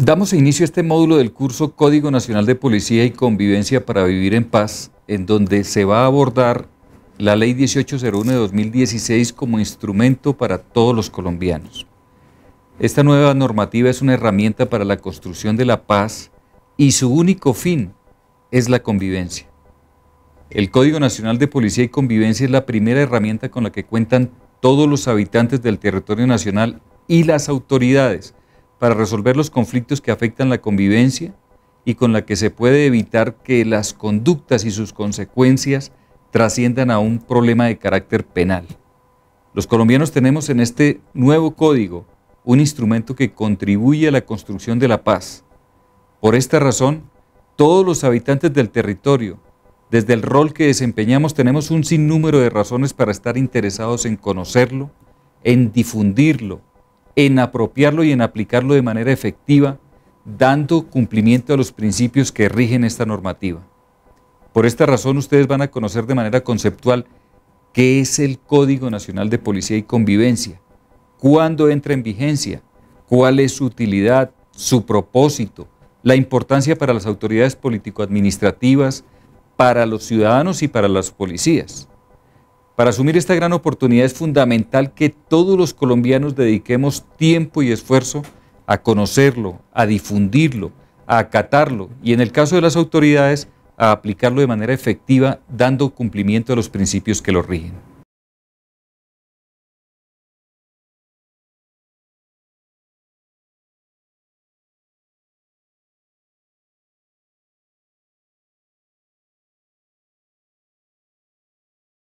Damos inicio a este módulo del curso Código Nacional de Policía y Convivencia para Vivir en Paz, en donde se va a abordar la Ley 1801 de 2016 como instrumento para todos los colombianos. Esta nueva normativa es una herramienta para la construcción de la paz y su único fin es la convivencia. El Código Nacional de Policía y Convivencia es la primera herramienta con la que cuentan todos los habitantes del territorio nacional y las autoridades para resolver los conflictos que afectan la convivencia y con la que se puede evitar que las conductas y sus consecuencias trasciendan a un problema de carácter penal. Los colombianos tenemos en este nuevo código un instrumento que contribuye a la construcción de la paz. Por esta razón, todos los habitantes del territorio, desde el rol que desempeñamos, tenemos un sinnúmero de razones para estar interesados en conocerlo, en difundirlo, en apropiarlo y en aplicarlo de manera efectiva, dando cumplimiento a los principios que rigen esta normativa. Por esta razón ustedes van a conocer de manera conceptual qué es el Código Nacional de Policía y Convivencia, cuándo entra en vigencia, cuál es su utilidad, su propósito, la importancia para las autoridades político-administrativas, para los ciudadanos y para las policías. Para asumir esta gran oportunidad es fundamental que todos los colombianos dediquemos tiempo y esfuerzo a conocerlo, a difundirlo, a acatarlo y en el caso de las autoridades a aplicarlo de manera efectiva dando cumplimiento a los principios que lo rigen.